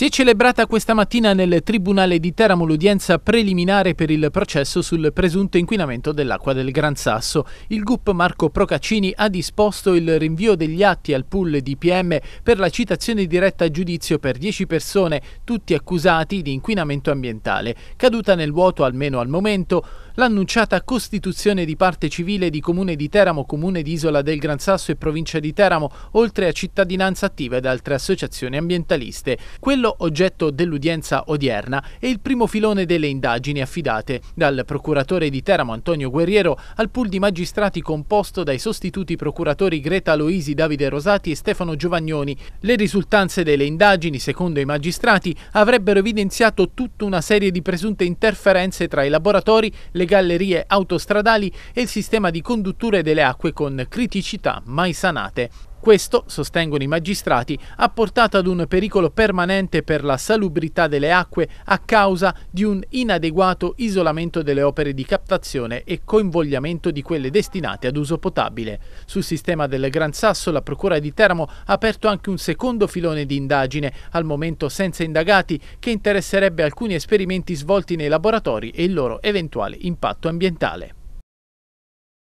Si è celebrata questa mattina nel Tribunale di Teramo l'udienza preliminare per il processo sul presunto inquinamento dell'acqua del Gran Sasso. Il GUP Marco Procaccini ha disposto il rinvio degli atti al pool di PM per la citazione diretta a giudizio per 10 persone, tutti accusati di inquinamento ambientale. Caduta nel vuoto almeno al momento, l'annunciata costituzione di parte civile di Comune di Teramo, Comune di Isola del Gran Sasso e Provincia di Teramo, oltre a cittadinanza attiva ed altre associazioni ambientaliste. Quello quello oggetto dell'udienza odierna e il primo filone delle indagini affidate dal procuratore di Teramo Antonio Guerriero al pool di magistrati composto dai sostituti procuratori Greta Loisi, Davide Rosati e Stefano Giovagnoni. Le risultanze delle indagini, secondo i magistrati, avrebbero evidenziato tutta una serie di presunte interferenze tra i laboratori, le gallerie autostradali e il sistema di condutture delle acque con criticità mai sanate. Questo, sostengono i magistrati, ha portato ad un pericolo permanente per la salubrità delle acque a causa di un inadeguato isolamento delle opere di captazione e coinvolgimento di quelle destinate ad uso potabile. Sul sistema del Gran Sasso la Procura di Teramo ha aperto anche un secondo filone di indagine, al momento senza indagati, che interesserebbe alcuni esperimenti svolti nei laboratori e il loro eventuale impatto ambientale.